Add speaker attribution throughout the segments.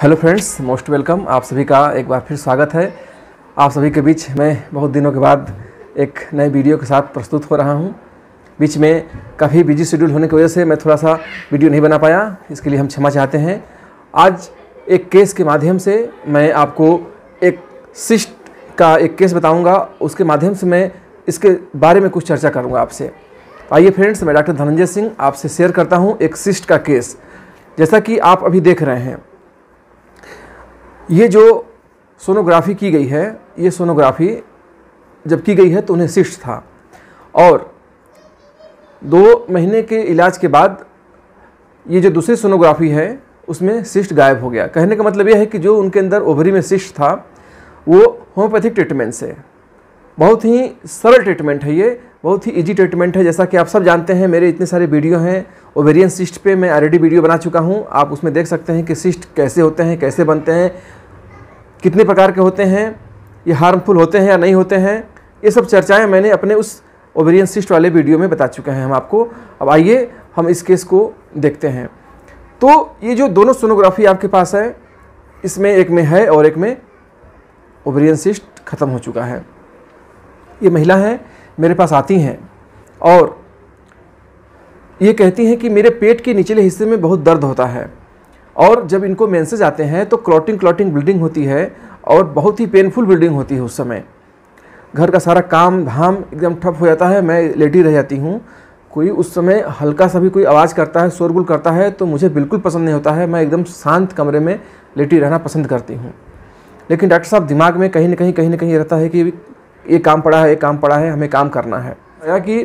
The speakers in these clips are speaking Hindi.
Speaker 1: हेलो फ्रेंड्स मोस्ट वेलकम आप सभी का एक बार फिर स्वागत है आप सभी के बीच मैं बहुत दिनों के बाद एक नए वीडियो के साथ प्रस्तुत हो रहा हूं बीच में काफ़ी बिजी शेड्यूल होने की वजह से मैं थोड़ा सा वीडियो नहीं बना पाया इसके लिए हम क्षमा चाहते हैं आज एक केस के माध्यम से मैं आपको एक शिष्ट का एक केस बताऊँगा उसके माध्यम से मैं इसके बारे में कुछ चर्चा करूँगा आपसे आइए फ्रेंड्स मैं डॉक्टर धनंजय सिंह आपसे शेयर करता हूँ एक शिष्ट का केस जैसा कि आप अभी देख रहे हैं ये जो सोनोग्राफी की गई है ये सोनोग्राफी जब की गई है तो उन्हें शिष्ट था और दो महीने के इलाज के बाद ये जो दूसरी सोनोग्राफी है उसमें शिष्ट गायब हो गया कहने का मतलब यह है कि जो उनके अंदर ओवरी में शिष्ट था वो होम्योपैथिक ट्रीटमेंट से बहुत ही सरल ट्रीटमेंट है ये बहुत ही इजी ट्रीटमेंट है जैसा कि आप सब जानते हैं मेरे इतने सारे वीडियो हैं ओवेरियन सिस्ट पे मैं ऑलरेडी वीडियो बना चुका हूँ आप उसमें देख सकते हैं कि सिस्ट कैसे होते हैं कैसे बनते हैं कितने प्रकार के होते हैं ये हार्मफुल होते हैं या नहीं होते हैं ये सब चर्चाएँ मैंने अपने उस ओवेरियन सिस्ट वाले वीडियो में बता चुके हैं हम आपको अब आइए हम इस केस को देखते हैं तो ये जो दोनों सोनोग्राफी आपके पास है इसमें एक में है और एक में ओवेरियन सिस्ट ख़त्म हो चुका है ये महिला हैं मेरे पास आती हैं और ये कहती हैं कि मेरे पेट के निचले हिस्से में बहुत दर्द होता है और जब इनको मैंसेज आते हैं तो क्लॉटिंग क्लॉटिंग ब्लीडिंग होती है और बहुत ही पेनफुल ब्लीडिंग होती है उस समय घर का सारा काम धाम एकदम ठप हो जाता है मैं लेटी रह जाती हूँ कोई उस समय हल्का सा भी कोई आवाज़ करता है शोरगुल करता है तो मुझे बिल्कुल पसंद नहीं होता है मैं एकदम शांत कमरे में लेटी रहना पसंद करती हूँ लेकिन डॉक्टर साहब दिमाग में कहीं ना कहीं कहीं ना कहीं रहता है कि ये काम पड़ा है ये काम पड़ा है हमें काम करना है कि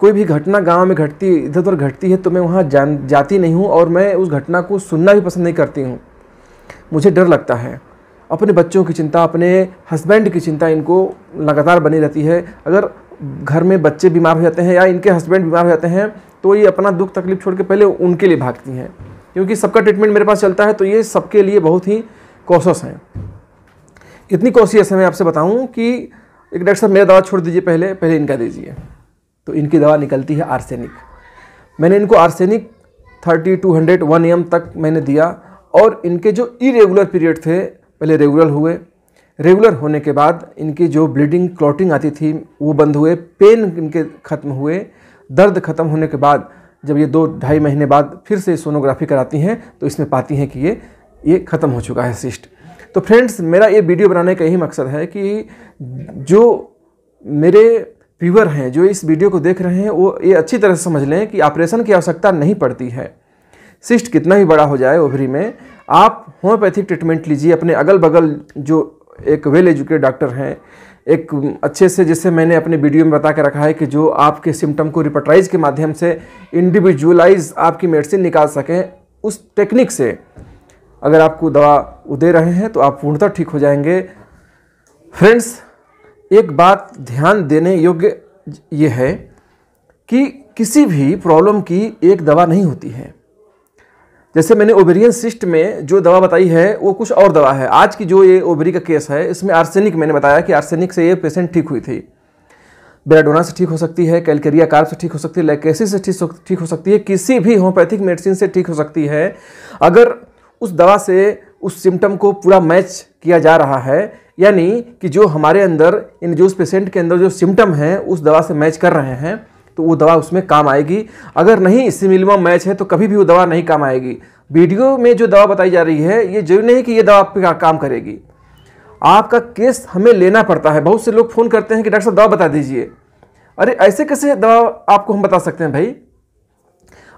Speaker 1: कोई भी घटना गांव में घटती इधर उधर घटती है तो मैं वहाँ जान जाती नहीं हूँ और मैं उस घटना को सुनना भी पसंद नहीं करती हूँ मुझे डर लगता है अपने बच्चों की चिंता अपने हस्बैंड की चिंता इनको लगातार बनी रहती है अगर घर में बच्चे बीमार हो जाते हैं या इनके हस्बैंड बीमार हो जाते हैं तो ये अपना दुख तकलीफ छोड़ के पहले उनके लिए भागती हैं क्योंकि सबका ट्रीटमेंट मेरे पास चलता है तो ये सबके लिए बहुत ही कॉशस हैं इतनी कोशिश है मैं आपसे बताऊँ कि एक डॉक्टर साहब मेरा दवा छोड़ दीजिए पहले पहले इनका दीजिए तो इनकी दवा निकलती है आर्सेनिक मैंने इनको arsenic thirty two hundred one M तक मैंने दिया और इनके जो इरेगुलर पीरियड थे पहले रेगुलर हुए रेगुलर होने के बाद इनकी जो ब्लीडिंग क्लॉटिंग आती थी वो बंद हुए पेन इनके ख़त्म हुए दर्द ख़त्म होने के बाद जब ये दो ढाई महीने बाद फिर से सोनोग्राफी कराती हैं तो इसमें पाती हैं कि ये ये ख़त्म हो चुका है सिस्ट तो फ्रेंड्स मेरा ये वीडियो बनाने का यही मकसद है कि जो मेरे व्यूअर हैं जो इस वीडियो को देख रहे हैं वो ये अच्छी तरह से समझ लें कि ऑपरेशन की आवश्यकता नहीं पड़ती है सिस्ट कितना भी बड़ा हो जाए ओवरी में आप होम्योपैथिक ट्रीटमेंट लीजिए अपने अगल बगल जो एक वेल एजुकेटेड डॉक्टर हैं एक अच्छे से जैसे मैंने अपने वीडियो में बता के रखा है कि जो आपके सिम्टम को रिपटराइज के माध्यम से इंडिविजुअलाइज आपकी मेडिसिन निकाल सकें उस टेक्निक से अगर आपको दवा वो दे रहे हैं तो आप पूर्णतः ठीक हो जाएंगे फ्रेंड्स एक बात ध्यान देने योग्य ये है कि किसी भी प्रॉब्लम की एक दवा नहीं होती है जैसे मैंने ओबेरियन सिस्ट में जो दवा बताई है वो कुछ और दवा है आज की जो ये ओबेरी का केस है इसमें आर्सेनिक मैंने बताया कि आर्सेनिक से ये पेशेंट ठीक हुई थी बेराडोना से ठीक हो सकती है कैलकेरिया कार्प से ठीक हो सकती है लैकेसी से ठीक हो सकती है किसी भी होम्योपैथिक मेडिसिन से ठीक हो सकती है अगर उस दवा से उस सिम्टम को पूरा मैच किया जा रहा है यानी कि जो हमारे अंदर इन जो उस पेशेंट के अंदर जो सिम्टम हैं उस दवा से मैच कर रहे हैं तो वो दवा उसमें काम आएगी अगर नहीं सिमिलम मैच है तो कभी भी वो दवा नहीं काम आएगी वीडियो में जो दवा बताई जा रही है ये जरूरी नहीं कि ये दवा पे काम करेगी आपका केस हमें लेना पड़ता है बहुत से लोग फ़ोन करते हैं कि डॉक्टर साहब दवा बता दीजिए अरे ऐसे कैसे दवा आपको हम बता सकते हैं भाई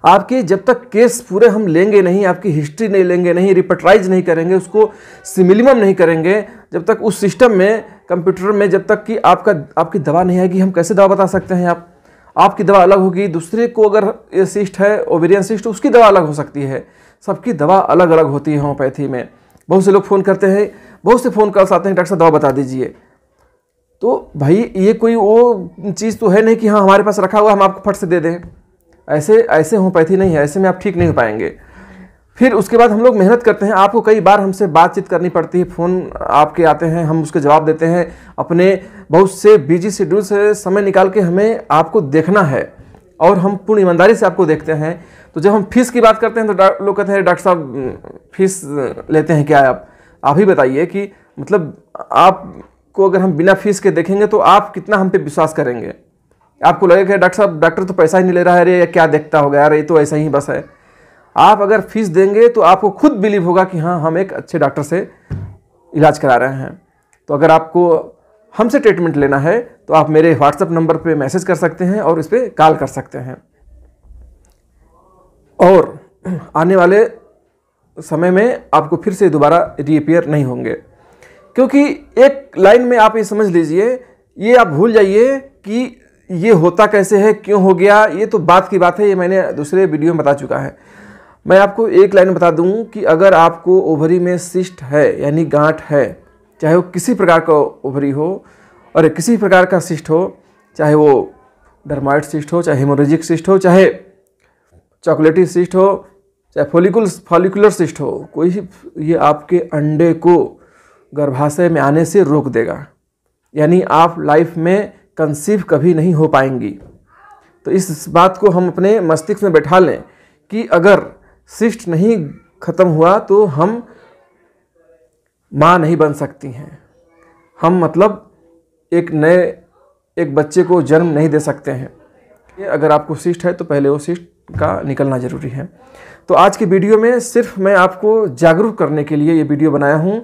Speaker 1: आपकी जब तक केस पूरे हम लेंगे नहीं आपकी हिस्ट्री नहीं लेंगे नहीं रिपटराइज नहीं करेंगे उसको सिमिलिमम नहीं करेंगे जब तक उस सिस्टम में कंप्यूटर में जब तक कि आपका आपकी दवा नहीं आएगी हम कैसे दवा बता सकते हैं आप आपकी दवा अलग होगी दूसरे को अगर ये सिस्ट है ओवेरियन सिस्ट तो उसकी दवा अलग हो सकती है सबकी दवा अलग अलग होती है होम्योपैथी में बहुत से लोग फ़ोन करते हैं बहुत से फ़ोन कॉल्स आते हैं डॉक्टर साहब दवा बता दीजिए तो भाई ये कोई वो चीज़ तो है नहीं कि हाँ हमारे पास रखा हुआ हम आपको फट से दे दें ऐसे ऐसे होम्योपैथी नहीं है ऐसे में आप ठीक नहीं हो पाएंगे फिर उसके बाद हम लोग मेहनत करते हैं आपको कई बार हमसे बातचीत करनी पड़ती है फ़ोन आपके आते हैं हम उसके जवाब देते हैं अपने बहुत से बिजी शेड्यूल से समय निकाल के हमें आपको देखना है और हम पूर्ण ईमानदारी से आपको देखते हैं तो जब हम फीस की बात करते हैं तो लोग कहते हैं डॉक्टर साहब फीस लेते हैं क्या आप आप ही बताइए कि मतलब आपको अगर हम बिना फीस के देखेंगे तो आप कितना हम पे विश्वास करेंगे आपको लगेगा डॉक्टर साहब डॉक्टर तो पैसा ही नहीं ले रहा है अरे क्या देखता होगा यार ये तो ऐसा ही बस है आप अगर फीस देंगे तो आपको खुद बिलीव होगा कि हाँ हम एक अच्छे डॉक्टर से इलाज करा रहे हैं तो अगर आपको हमसे ट्रीटमेंट लेना है तो आप मेरे व्हाट्सएप नंबर पे मैसेज कर सकते हैं और इस पर कॉल कर सकते हैं और आने वाले समय में आपको फिर से दोबारा रीअपियर नहीं होंगे क्योंकि एक लाइन में आप ये समझ लीजिए ये आप भूल जाइए कि ये होता कैसे है क्यों हो गया ये तो बात की बात है ये मैंने दूसरे वीडियो में बता चुका है मैं आपको एक लाइन बता दूं कि अगर आपको ओवरी में सिस्ट है यानी गांठ है चाहे वो किसी प्रकार का ओवरी हो और किसी प्रकार का सिस्ट हो चाहे वो डरमाइट सिस्ट हो चाहे हेमोरेजिक सिस्ट हो चाहे चॉकलेटी सिस्ट हो चाहे फॉलिकुल फॉलिकुलर सिस्ट हो कोई ये आपके अंडे को गर्भाशय में आने से रोक देगा यानी आप लाइफ में कंसीव कभी नहीं हो पाएंगी तो इस बात को हम अपने मस्तिष्क में बैठा लें कि अगर शिष्ट नहीं ख़त्म हुआ तो हम माँ नहीं बन सकती हैं हम मतलब एक नए एक बच्चे को जन्म नहीं दे सकते हैं अगर आपको शिष्ट है तो पहले वो शिष्ट का निकलना ज़रूरी है तो आज के वीडियो में सिर्फ मैं आपको जागरूक करने के लिए ये वीडियो बनाया हूँ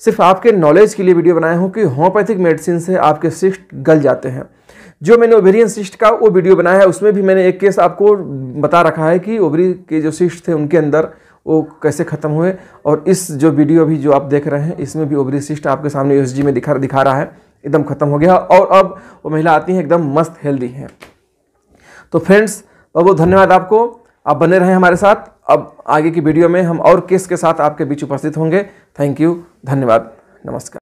Speaker 1: सिर्फ आपके नॉलेज के लिए वीडियो बनाया हूँ कि होम्योपैथिक मेडिसिन से आपके सिस्ट गल जाते हैं जो मैंने ओवेरियन सिस्ट का वो वीडियो बनाया है उसमें भी मैंने एक केस आपको बता रखा है कि ओवरी के जो सिस्ट थे उनके अंदर वो कैसे ख़त्म हुए और इस जो वीडियो भी जो आप देख रहे हैं इसमें भी ओवरी सिस्ट आपके सामने यूएसजी में दिखा दिखा रहा है एकदम ख़त्म हो गया और अब वो महिला आती हैं एकदम मस्त हेल्दी हैं तो फ्रेंड्स बहुत बहुत धन्यवाद आपको आप बने रहें हमारे साथ अब आगे की वीडियो में हम और केस के साथ आपके बीच उपस्थित होंगे थैंक यू धन्यवाद नमस्कार